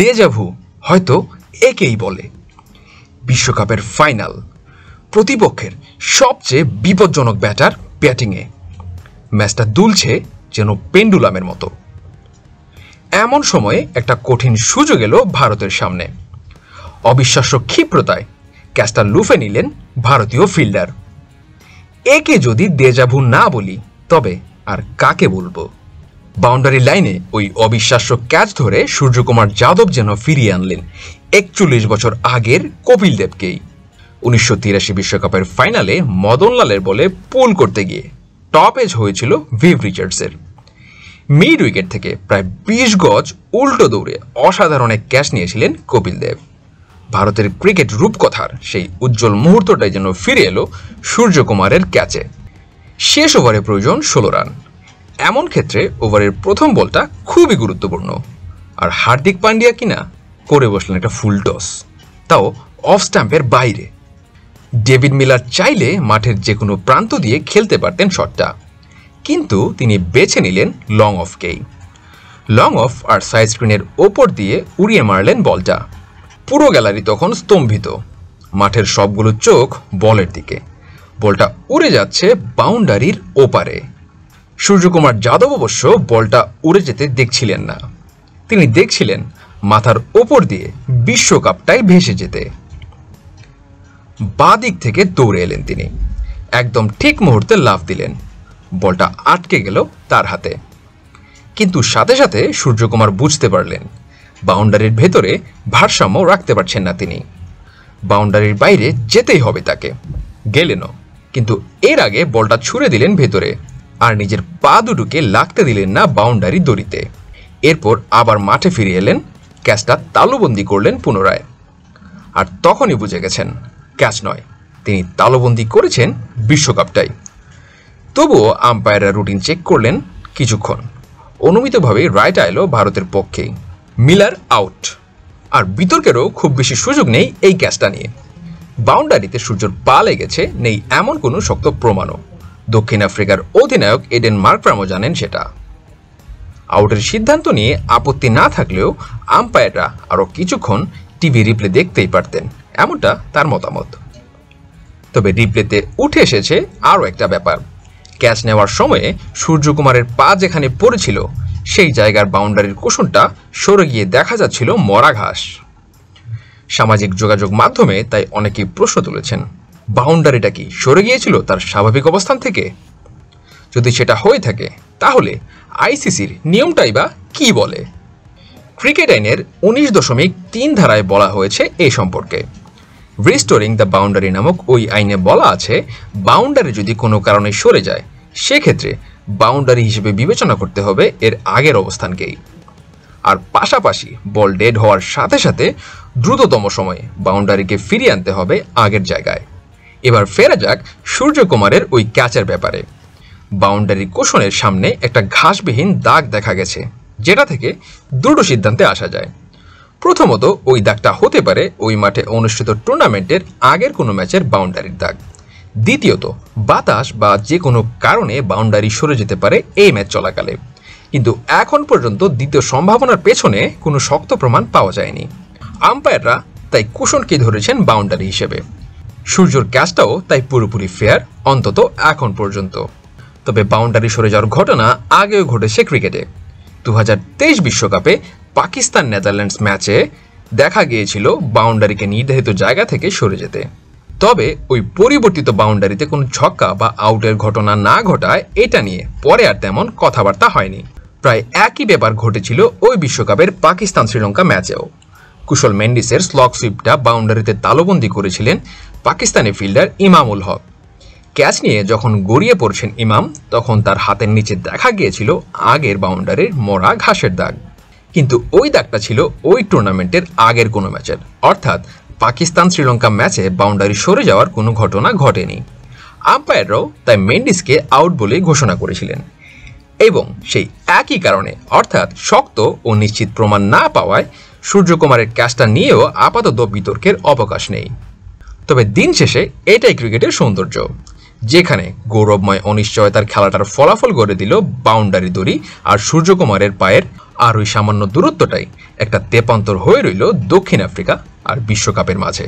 দেজাভু হয়তো একেই বলে বিশ্বকাপের ফাইনাল প্রতিপক্ষের সবচেয়ে বিপজ্জনক ব্যাটার ব্যাটিংয়ে ম্যাচটা দুলছে যেন পেন্ডুলামের মতো এমন সময়ে একটা কঠিন সুযোগ এলো ভারতের সামনে অবিশ্বাস্য ক্ষিপ্রতায় ক্যাচটা লুফে নিলেন ভারতীয় ফিল্ডার একে যদি দেজাভু না বলি তবে আর কাকে বলবো বাউন্ডারি লাইনে ওই অবিশ্বাস্য ক্যাচ ধরে সূর্যকুমার যাদব যেন ফিরিয়ে আনলেন একচল্লিশ বছর আগের কপিল দেবকেই উনিশশো তিরাশি বিশ্বকাপের ফাইনালে মদনলালের বলে পুল করতে গিয়ে টপ এজ হয়েছিল ভিভ রিচার্ডসের মিড উইকেট থেকে প্রায় বিশ গজ উল্টো দৌড়ে অসাধারণ এক ক্যাচ নিয়েছিলেন কপিল দেব ভারতের ক্রিকেট রূপকথার সেই উজ্জ্বল মুহূর্তটাই যেন ফিরে এলো সূর্যকুমারের ক্যাচে শেষ ওভারে প্রয়োজন ষোলো রান এমন ক্ষেত্রে ওভারের প্রথম বলটা খুবই গুরুত্বপূর্ণ আর হার্দিক পান্ডিয়া কিনা করে বসলেন একটা ফুল টস তাও অফ স্ট্যাম্পের বাইরে ডেভিড মিলার চাইলে মাঠের যে কোনো প্রান্ত দিয়ে খেলতে পারতেন শটটা কিন্তু তিনি বেছে নিলেন লং অফকেই লং অফ আর সাইড স্ক্রিনের ওপর দিয়ে উড়িয়ে মারলেন বলটা পুরো গ্যালারি তখন স্তম্ভিত মাঠের সবগুলো চোখ বলের দিকে বলটা উড়ে যাচ্ছে বাউন্ডারির ওপারে সূর্যকুমার যাদব অবশ্য বলটা উড়ে যেতে দেখছিলেন না তিনি দেখছিলেন মাথার ওপর দিয়ে বিশ্বকাপটাই ভেসে যেতে বা দিক থেকে দৌড়ে এলেন তিনি একদম ঠিক মুহূর্তে লাভ দিলেন বলটা আটকে গেল তার হাতে কিন্তু সাথে সাথে সূর্যকুমার বুঝতে পারলেন বাউন্ডারির ভেতরে ভারসাম্য রাখতে পারছেন না তিনি বাউন্ডারির বাইরে যেতেই হবে তাকে গেলেনও কিন্তু এর আগে বলটা ছুড়ে দিলেন ভেতরে আর নিজের পা দুটোকে লাগতে দিলেন না বাউন্ডারি দড়িতে এরপর আবার মাঠে ফিরে এলেন ক্যাচটা তালুবন্দি করলেন পুনরায় আর তখনই বুঝে গেছেন ক্যাচ নয় তিনি তালুবন্দি করেছেন বিশ্বকাপটাই তবুও আম্পায়াররা রুটিন চেক করলেন কিছুক্ষণ অনুমিতভাবে রাইট আইলো ভারতের পক্ষে মিলার আউট আর বিতর্কেরও খুব বেশি সুযোগ নেই এই ক্যাচটা নিয়ে বাউন্ডারিতে সূর্যর পা লেগেছে নেই এমন কোনো শক্ত প্রমাণও দক্ষিণ আফ্রিকার অধিনায়ক এডেন মার্করামও জানেন সেটা আউটের সিদ্ধান্ত নিয়ে আপত্তি না থাকলেও আম্পায়াররা আরও কিছুক্ষণ টিভি রিপ্লে দেখতেই পারতেন এমনটা তার মতামত তবে রিপ্লেতে উঠে এসেছে আরও একটা ব্যাপার ক্যাচ নেওয়ার সময়ে সূর্যকুমারের পা যেখানে পড়েছিল সেই জায়গার বাউন্ডারির কুশনটা সরে গিয়ে দেখা যাচ্ছিল মরা ঘাস সামাজিক যোগাযোগ মাধ্যমে তাই অনেকেই প্রশ্ন তুলেছেন বাউন্ডারিটা কি সরে গিয়েছিল তার স্বাভাবিক অবস্থান থেকে যদি সেটা হয়ে থাকে তাহলে আইসিসির নিয়মটাই বা কী বলে ক্রিকেট আইনের উনিশ দশমিক তিন ধারায় বলা হয়েছে এ সম্পর্কে রিস্টোরিং দ্য বাউন্ডারি নামক ওই আইনে বলা আছে বাউন্ডারি যদি কোনো কারণে সরে যায় সেক্ষেত্রে বাউন্ডারি হিসেবে বিবেচনা করতে হবে এর আগের অবস্থানকেই আর পাশাপাশি বল ডেড হওয়ার সাথে সাথে দ্রুততম সময়ে বাউন্ডারিকে ফিরিয়ে আনতে হবে আগের জায়গায় এবার ফেরা যাক সূর্যকুমারের ওই ক্যাচের ব্যাপারে বাউন্ডারি কোষণের সামনে একটা ঘাসবিহীন দাগ দেখা গেছে যেটা থেকে দুটো সিদ্ধান্তে আসা যায় প্রথমত ওই দাগটা হতে পারে ওই মাঠে অনুষ্ঠিত টুর্নামেন্টের আগের কোনো ম্যাচের বাউন্ডারির দাগ দ্বিতীয়ত বাতাস বা যে কোনো কারণে বাউন্ডারি সরে যেতে পারে এই ম্যাচ চলাকালে কিন্তু এখন পর্যন্ত দ্বিতীয় সম্ভাবনার পেছনে কোনো শক্ত প্রমাণ পাওয়া যায়নি আম্পায়াররা তাই কুশনকে ধরেছেন বাউন্ডারি হিসেবে সূর্যর ক্যাচটাও তাই পুরোপুরি ফেয়ার অন্তত এখন পর্যন্ত তবে বাউন্ডারি সরে যাওয়ার ঘটনা আগেও ঘটেছে ক্রিকেটে দু বিশ্বকাপে পাকিস্তান নেদারল্যান্ডস ম্যাচে দেখা গিয়েছিল বাউন্ডারিকে নির্ধারিত জায়গা থেকে সরে যেতে তবে ওই পরিবর্তিত বাউন্ডারিতে কোনো ছক্কা বা আউটের ঘটনা না ঘটায় এটা নিয়ে পরে আর তেমন কথাবার্তা হয়নি প্রায় একই ব্যাপার ঘটেছিল ওই বিশ্বকাপের পাকিস্তান শ্রীলঙ্কা ম্যাচেও কুশল মেন্ডিসের স্লক সুইপটা বাউন্ডারিতে তালবন্দি করেছিলেন পাকিস্তানি ফিল্ডার ইমামুল হক ক্যাচ নিয়ে যখন গড়িয়ে পড়ছেন ইমাম তখন তার হাতের নিচে দেখা গিয়েছিল আগের বাউন্ডারির মরা ঘাসের দাগ কিন্তু ওই দাগটা ছিল ওই টুর্নামেন্টের আগের কোনো ম্যাচের অর্থাৎ পাকিস্তান শ্রীলঙ্কা ম্যাচে বাউন্ডারি সরে যাওয়ার কোনো ঘটনা ঘটেনি আম্পায়াররাও তাই মেন্ডিসকে আউট বলে ঘোষণা করেছিলেন এবং সেই একই কারণে অর্থাৎ শক্ত ও নিশ্চিত প্রমাণ না পাওয়ায় সূর্যকুমারের ক্যাচটা নিয়েও আপাতত বিতর্কের অবকাশ নেই তবে দিন শেষে এটাই ক্রিকেটের সৌন্দর্য যেখানে গৌরবময় অনিশ্চয়তার খেলাটার ফলাফল গড়ে দিল বাউন্ডারি দড়ি আর সূর্যকুমারের পায়ের আর ওই সামান্য দূরত্বটাই একটা তেপান্তর হয়ে রইল দক্ষিণ আফ্রিকা আর বিশ্বকাপের মাঝে